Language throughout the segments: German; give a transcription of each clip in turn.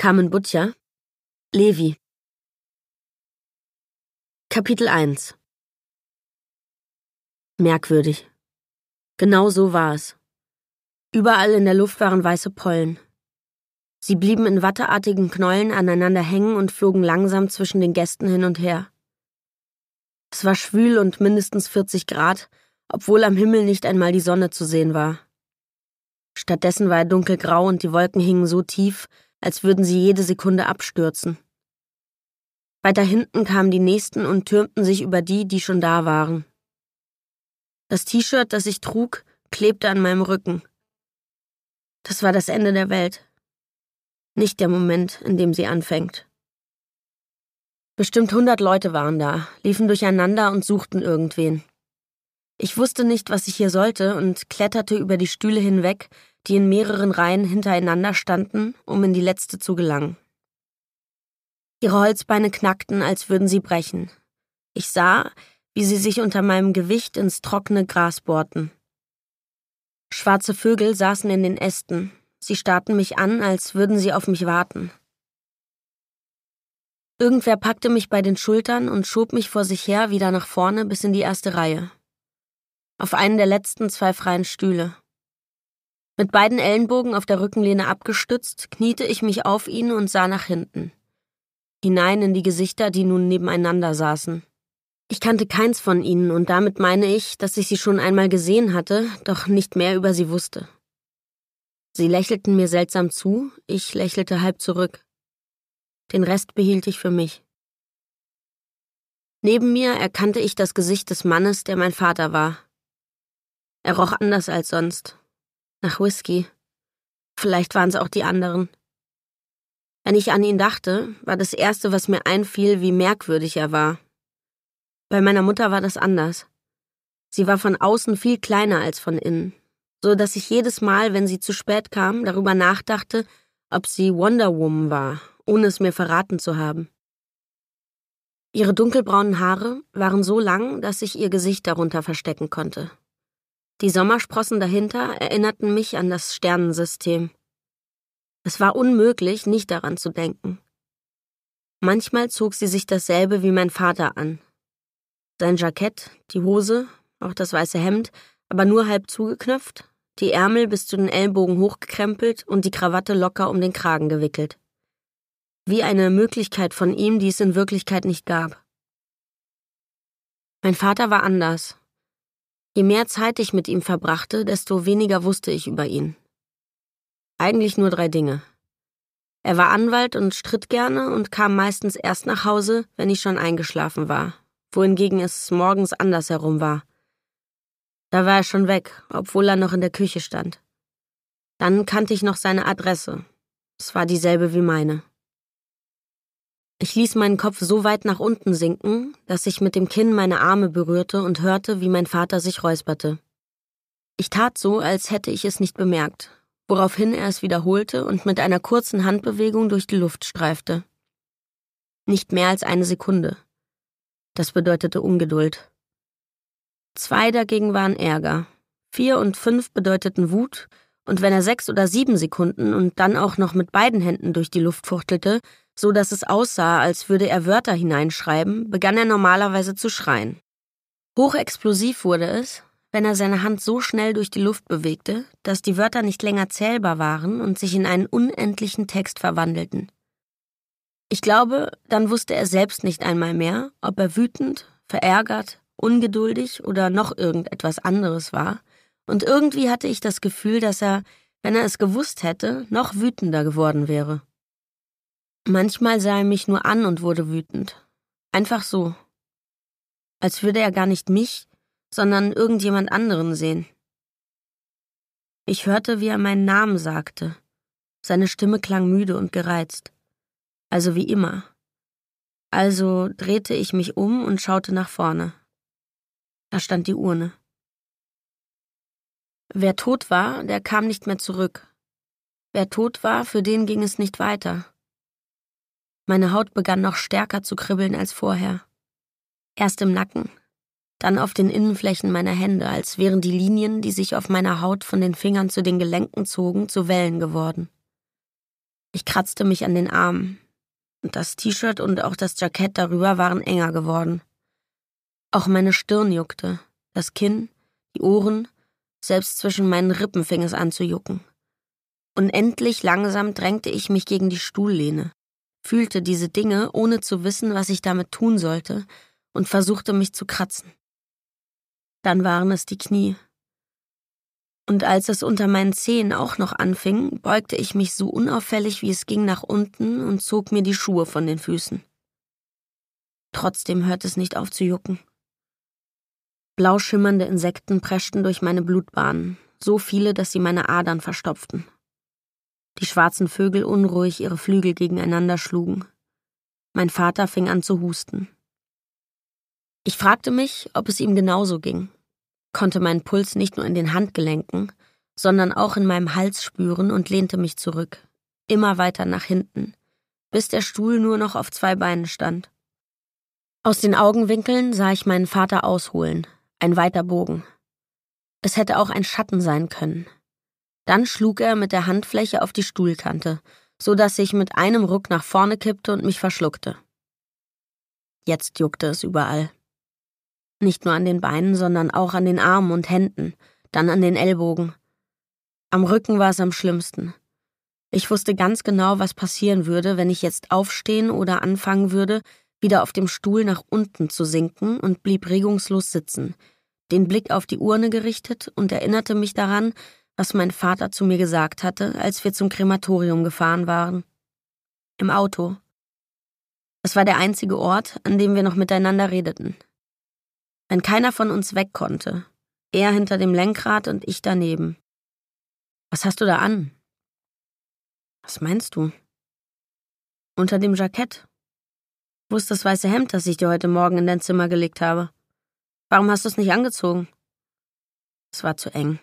Carmen Butcher, Levi. Kapitel 1 Merkwürdig. Genau so war es. Überall in der Luft waren weiße Pollen. Sie blieben in watteartigen Knollen aneinander hängen und flogen langsam zwischen den Gästen hin und her. Es war schwül und mindestens 40 Grad, obwohl am Himmel nicht einmal die Sonne zu sehen war. Stattdessen war er dunkelgrau und die Wolken hingen so tief, als würden sie jede Sekunde abstürzen. Weiter hinten kamen die nächsten und türmten sich über die, die schon da waren. Das T-Shirt, das ich trug, klebte an meinem Rücken. Das war das Ende der Welt. Nicht der Moment, in dem sie anfängt. Bestimmt hundert Leute waren da, liefen durcheinander und suchten irgendwen. Ich wusste nicht, was ich hier sollte und kletterte über die Stühle hinweg, die in mehreren Reihen hintereinander standen, um in die letzte zu gelangen. Ihre Holzbeine knackten, als würden sie brechen. Ich sah, wie sie sich unter meinem Gewicht ins trockene Gras bohrten. Schwarze Vögel saßen in den Ästen. Sie starrten mich an, als würden sie auf mich warten. Irgendwer packte mich bei den Schultern und schob mich vor sich her wieder nach vorne bis in die erste Reihe auf einen der letzten zwei freien Stühle. Mit beiden Ellenbogen auf der Rückenlehne abgestützt, kniete ich mich auf ihn und sah nach hinten. Hinein in die Gesichter, die nun nebeneinander saßen. Ich kannte keins von ihnen und damit meine ich, dass ich sie schon einmal gesehen hatte, doch nicht mehr über sie wusste. Sie lächelten mir seltsam zu, ich lächelte halb zurück. Den Rest behielt ich für mich. Neben mir erkannte ich das Gesicht des Mannes, der mein Vater war, er roch anders als sonst. Nach Whisky. Vielleicht waren es auch die anderen. Wenn ich an ihn dachte, war das Erste, was mir einfiel, wie merkwürdig er war. Bei meiner Mutter war das anders. Sie war von außen viel kleiner als von innen, so dass ich jedes Mal, wenn sie zu spät kam, darüber nachdachte, ob sie Wonder Woman war, ohne es mir verraten zu haben. Ihre dunkelbraunen Haare waren so lang, dass ich ihr Gesicht darunter verstecken konnte. Die Sommersprossen dahinter erinnerten mich an das Sternensystem. Es war unmöglich, nicht daran zu denken. Manchmal zog sie sich dasselbe wie mein Vater an. Sein Jackett, die Hose, auch das weiße Hemd, aber nur halb zugeknöpft, die Ärmel bis zu den Ellbogen hochgekrempelt und die Krawatte locker um den Kragen gewickelt. Wie eine Möglichkeit von ihm, die es in Wirklichkeit nicht gab. Mein Vater war anders. Je mehr Zeit ich mit ihm verbrachte, desto weniger wusste ich über ihn. Eigentlich nur drei Dinge. Er war Anwalt und stritt gerne und kam meistens erst nach Hause, wenn ich schon eingeschlafen war, wohingegen es morgens andersherum war. Da war er schon weg, obwohl er noch in der Küche stand. Dann kannte ich noch seine Adresse. Es war dieselbe wie meine. Ich ließ meinen Kopf so weit nach unten sinken, dass ich mit dem Kinn meine Arme berührte und hörte, wie mein Vater sich räusperte. Ich tat so, als hätte ich es nicht bemerkt, woraufhin er es wiederholte und mit einer kurzen Handbewegung durch die Luft streifte. Nicht mehr als eine Sekunde. Das bedeutete Ungeduld. Zwei dagegen waren Ärger, vier und fünf bedeuteten Wut, und wenn er sechs oder sieben Sekunden und dann auch noch mit beiden Händen durch die Luft fuchtelte, so dass es aussah, als würde er Wörter hineinschreiben, begann er normalerweise zu schreien. Hochexplosiv wurde es, wenn er seine Hand so schnell durch die Luft bewegte, dass die Wörter nicht länger zählbar waren und sich in einen unendlichen Text verwandelten. Ich glaube, dann wusste er selbst nicht einmal mehr, ob er wütend, verärgert, ungeduldig oder noch irgendetwas anderes war, und irgendwie hatte ich das Gefühl, dass er, wenn er es gewusst hätte, noch wütender geworden wäre. Manchmal sah er mich nur an und wurde wütend. Einfach so. Als würde er gar nicht mich, sondern irgendjemand anderen sehen. Ich hörte, wie er meinen Namen sagte. Seine Stimme klang müde und gereizt. Also wie immer. Also drehte ich mich um und schaute nach vorne. Da stand die Urne. Wer tot war, der kam nicht mehr zurück. Wer tot war, für den ging es nicht weiter. Meine Haut begann noch stärker zu kribbeln als vorher. Erst im Nacken, dann auf den Innenflächen meiner Hände, als wären die Linien, die sich auf meiner Haut von den Fingern zu den Gelenken zogen, zu Wellen geworden. Ich kratzte mich an den Armen. Das T-Shirt und auch das Jackett darüber waren enger geworden. Auch meine Stirn juckte, das Kinn, die Ohren selbst zwischen meinen Rippen fing es an zu jucken. Unendlich langsam drängte ich mich gegen die Stuhllehne, fühlte diese Dinge, ohne zu wissen, was ich damit tun sollte, und versuchte mich zu kratzen. Dann waren es die Knie. Und als es unter meinen Zehen auch noch anfing, beugte ich mich so unauffällig wie es ging nach unten und zog mir die Schuhe von den Füßen. Trotzdem hörte es nicht auf zu jucken. Blau schimmernde Insekten preschten durch meine Blutbahnen, so viele, dass sie meine Adern verstopften. Die schwarzen Vögel unruhig ihre Flügel gegeneinander schlugen. Mein Vater fing an zu husten. Ich fragte mich, ob es ihm genauso ging. Konnte meinen Puls nicht nur in den Handgelenken, sondern auch in meinem Hals spüren und lehnte mich zurück, immer weiter nach hinten, bis der Stuhl nur noch auf zwei Beinen stand. Aus den Augenwinkeln sah ich meinen Vater ausholen, ein weiter Bogen. Es hätte auch ein Schatten sein können. Dann schlug er mit der Handfläche auf die Stuhlkante, so dass ich mit einem Ruck nach vorne kippte und mich verschluckte. Jetzt juckte es überall. Nicht nur an den Beinen, sondern auch an den Armen und Händen, dann an den Ellbogen. Am Rücken war es am schlimmsten. Ich wusste ganz genau, was passieren würde, wenn ich jetzt aufstehen oder anfangen würde, wieder auf dem Stuhl nach unten zu sinken und blieb regungslos sitzen, den Blick auf die Urne gerichtet und erinnerte mich daran, was mein Vater zu mir gesagt hatte, als wir zum Krematorium gefahren waren. Im Auto. Es war der einzige Ort, an dem wir noch miteinander redeten. Wenn keiner von uns weg konnte, er hinter dem Lenkrad und ich daneben. Was hast du da an? Was meinst du? Unter dem Jackett, wo ist das weiße Hemd, das ich dir heute Morgen in dein Zimmer gelegt habe? Warum hast du es nicht angezogen? Es war zu eng.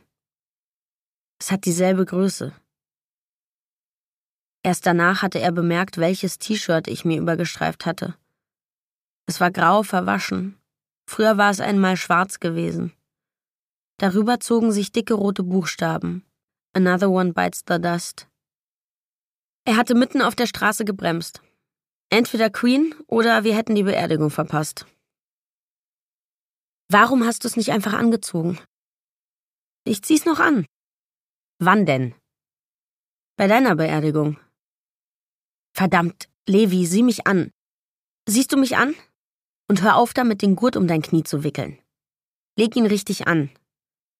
Es hat dieselbe Größe. Erst danach hatte er bemerkt, welches T-Shirt ich mir übergestreift hatte. Es war grau verwaschen. Früher war es einmal schwarz gewesen. Darüber zogen sich dicke rote Buchstaben. Another one bites the dust. Er hatte mitten auf der Straße gebremst. Entweder Queen oder wir hätten die Beerdigung verpasst. Warum hast du es nicht einfach angezogen? Ich zieh's noch an. Wann denn? Bei deiner Beerdigung. Verdammt, Levi, sieh mich an. Siehst du mich an? Und hör auf damit, den Gurt um dein Knie zu wickeln. Leg ihn richtig an.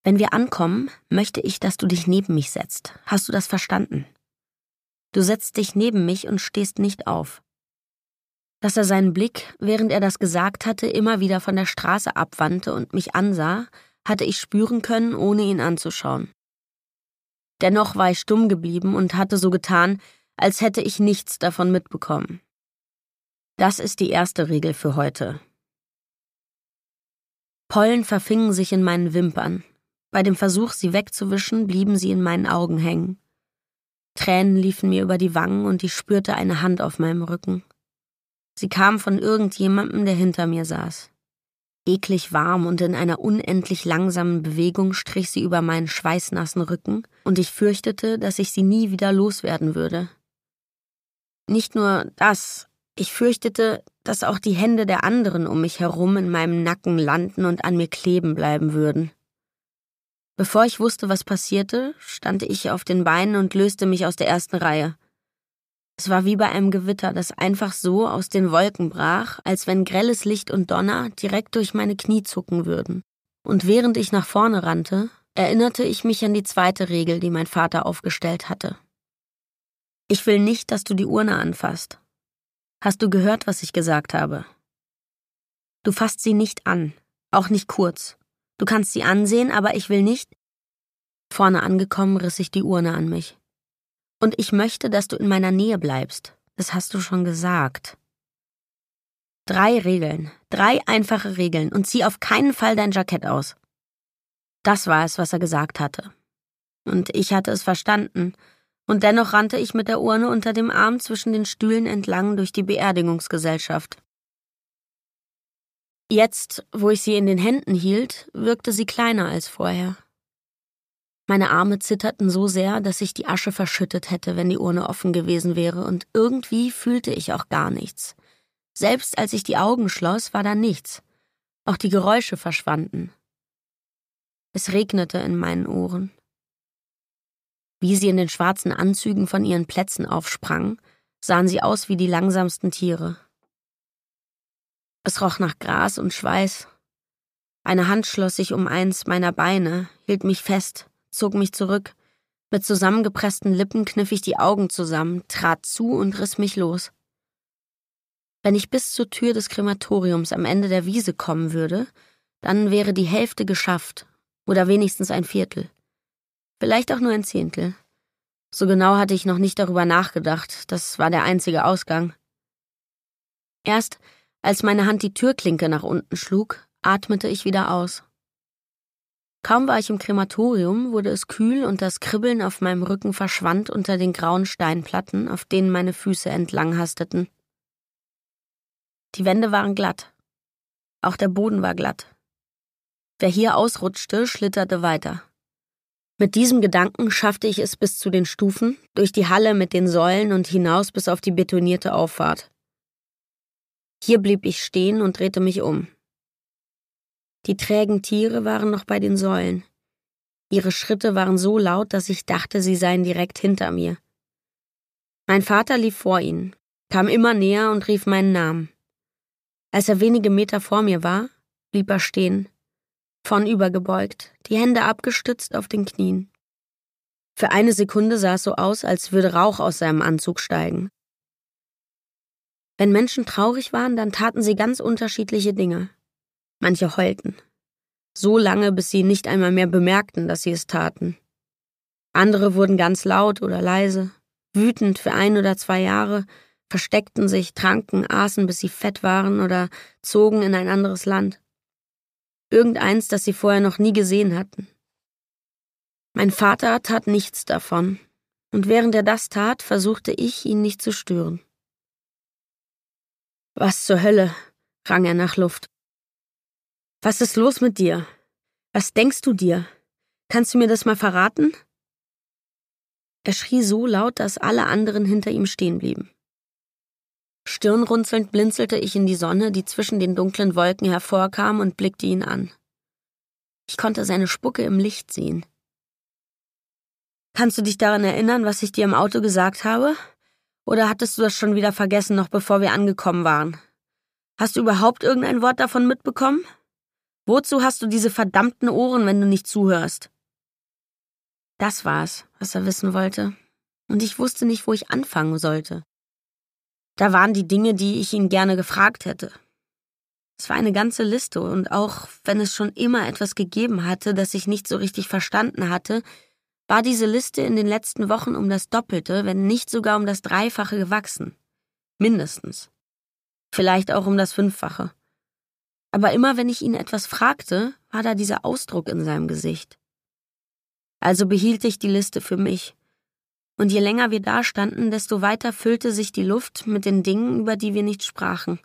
Wenn wir ankommen, möchte ich, dass du dich neben mich setzt. Hast du das verstanden? Du setzt dich neben mich und stehst nicht auf dass er seinen Blick, während er das gesagt hatte, immer wieder von der Straße abwandte und mich ansah, hatte ich spüren können, ohne ihn anzuschauen. Dennoch war ich stumm geblieben und hatte so getan, als hätte ich nichts davon mitbekommen. Das ist die erste Regel für heute. Pollen verfingen sich in meinen Wimpern. Bei dem Versuch, sie wegzuwischen, blieben sie in meinen Augen hängen. Tränen liefen mir über die Wangen und ich spürte eine Hand auf meinem Rücken. Sie kam von irgendjemandem, der hinter mir saß. Eklig warm und in einer unendlich langsamen Bewegung strich sie über meinen schweißnassen Rücken, und ich fürchtete, dass ich sie nie wieder loswerden würde. Nicht nur das, ich fürchtete, dass auch die Hände der anderen um mich herum in meinem Nacken landen und an mir kleben bleiben würden. Bevor ich wusste, was passierte, stand ich auf den Beinen und löste mich aus der ersten Reihe. Es war wie bei einem Gewitter, das einfach so aus den Wolken brach, als wenn grelles Licht und Donner direkt durch meine Knie zucken würden. Und während ich nach vorne rannte, erinnerte ich mich an die zweite Regel, die mein Vater aufgestellt hatte. Ich will nicht, dass du die Urne anfasst. Hast du gehört, was ich gesagt habe? Du fasst sie nicht an, auch nicht kurz. Du kannst sie ansehen, aber ich will nicht. Vorne angekommen riss ich die Urne an mich. Und ich möchte, dass du in meiner Nähe bleibst. Das hast du schon gesagt. Drei Regeln, drei einfache Regeln und zieh auf keinen Fall dein Jackett aus. Das war es, was er gesagt hatte. Und ich hatte es verstanden, und dennoch rannte ich mit der Urne unter dem Arm zwischen den Stühlen entlang durch die Beerdigungsgesellschaft. Jetzt, wo ich sie in den Händen hielt, wirkte sie kleiner als vorher. Meine Arme zitterten so sehr, dass ich die Asche verschüttet hätte, wenn die Urne offen gewesen wäre, und irgendwie fühlte ich auch gar nichts. Selbst als ich die Augen schloss, war da nichts. Auch die Geräusche verschwanden. Es regnete in meinen Ohren. Wie sie in den schwarzen Anzügen von ihren Plätzen aufsprangen, sahen sie aus wie die langsamsten Tiere. Es roch nach Gras und Schweiß. Eine Hand schloss sich um eins meiner Beine, hielt mich fest zog mich zurück. Mit zusammengepressten Lippen kniff ich die Augen zusammen, trat zu und riss mich los. Wenn ich bis zur Tür des Krematoriums am Ende der Wiese kommen würde, dann wäre die Hälfte geschafft, oder wenigstens ein Viertel. Vielleicht auch nur ein Zehntel. So genau hatte ich noch nicht darüber nachgedacht, das war der einzige Ausgang. Erst als meine Hand die Türklinke nach unten schlug, atmete ich wieder aus. Kaum war ich im Krematorium, wurde es kühl und das Kribbeln auf meinem Rücken verschwand unter den grauen Steinplatten, auf denen meine Füße entlang hasteten. Die Wände waren glatt. Auch der Boden war glatt. Wer hier ausrutschte, schlitterte weiter. Mit diesem Gedanken schaffte ich es bis zu den Stufen, durch die Halle mit den Säulen und hinaus bis auf die betonierte Auffahrt. Hier blieb ich stehen und drehte mich um. Die trägen Tiere waren noch bei den Säulen. Ihre Schritte waren so laut, dass ich dachte, sie seien direkt hinter mir. Mein Vater lief vor ihnen, kam immer näher und rief meinen Namen. Als er wenige Meter vor mir war, blieb er stehen, vornübergebeugt, die Hände abgestützt auf den Knien. Für eine Sekunde sah es so aus, als würde Rauch aus seinem Anzug steigen. Wenn Menschen traurig waren, dann taten sie ganz unterschiedliche Dinge. Manche heulten. So lange, bis sie nicht einmal mehr bemerkten, dass sie es taten. Andere wurden ganz laut oder leise, wütend für ein oder zwei Jahre, versteckten sich, tranken, aßen, bis sie fett waren oder zogen in ein anderes Land. Irgendeins, das sie vorher noch nie gesehen hatten. Mein Vater tat nichts davon, und während er das tat, versuchte ich, ihn nicht zu stören. Was zur Hölle? rang er nach Luft. Was ist los mit dir? Was denkst du dir? Kannst du mir das mal verraten? Er schrie so laut, dass alle anderen hinter ihm stehen blieben. Stirnrunzelnd blinzelte ich in die Sonne, die zwischen den dunklen Wolken hervorkam, und blickte ihn an. Ich konnte seine Spucke im Licht sehen. Kannst du dich daran erinnern, was ich dir im Auto gesagt habe? Oder hattest du das schon wieder vergessen, noch bevor wir angekommen waren? Hast du überhaupt irgendein Wort davon mitbekommen? Wozu hast du diese verdammten Ohren, wenn du nicht zuhörst? Das war's, was er wissen wollte. Und ich wusste nicht, wo ich anfangen sollte. Da waren die Dinge, die ich ihn gerne gefragt hätte. Es war eine ganze Liste und auch wenn es schon immer etwas gegeben hatte, das ich nicht so richtig verstanden hatte, war diese Liste in den letzten Wochen um das Doppelte, wenn nicht sogar um das Dreifache gewachsen. Mindestens. Vielleicht auch um das Fünffache. Aber immer wenn ich ihn etwas fragte, war da dieser Ausdruck in seinem Gesicht. Also behielt ich die Liste für mich. Und je länger wir dastanden, desto weiter füllte sich die Luft mit den Dingen, über die wir nicht sprachen.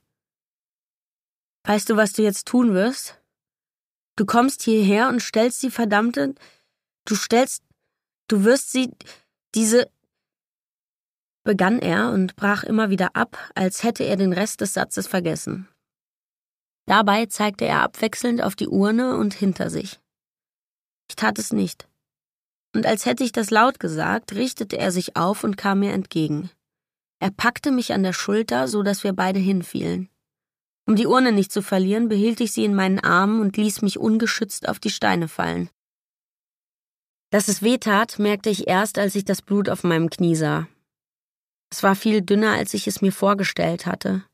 Weißt du, was du jetzt tun wirst? Du kommst hierher und stellst die verdammte. Du stellst. Du wirst sie. Diese. begann er und brach immer wieder ab, als hätte er den Rest des Satzes vergessen. Dabei zeigte er abwechselnd auf die Urne und hinter sich. Ich tat es nicht. Und als hätte ich das laut gesagt, richtete er sich auf und kam mir entgegen. Er packte mich an der Schulter, so dass wir beide hinfielen. Um die Urne nicht zu verlieren, behielt ich sie in meinen Armen und ließ mich ungeschützt auf die Steine fallen. Dass es weh tat, merkte ich erst, als ich das Blut auf meinem Knie sah. Es war viel dünner, als ich es mir vorgestellt hatte.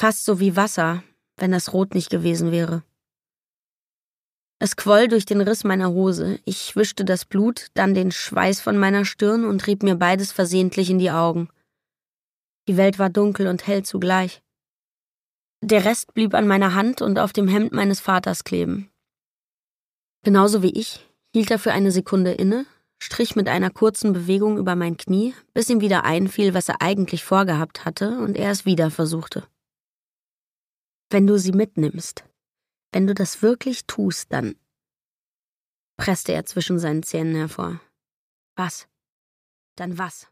Fast so wie Wasser, wenn das rot nicht gewesen wäre. Es quoll durch den Riss meiner Hose. Ich wischte das Blut, dann den Schweiß von meiner Stirn und rieb mir beides versehentlich in die Augen. Die Welt war dunkel und hell zugleich. Der Rest blieb an meiner Hand und auf dem Hemd meines Vaters kleben. Genauso wie ich hielt er für eine Sekunde inne, strich mit einer kurzen Bewegung über mein Knie, bis ihm wieder einfiel, was er eigentlich vorgehabt hatte, und er es wieder versuchte wenn du sie mitnimmst. Wenn du das wirklich tust, dann. presste er zwischen seinen Zähnen hervor. Was? Dann was?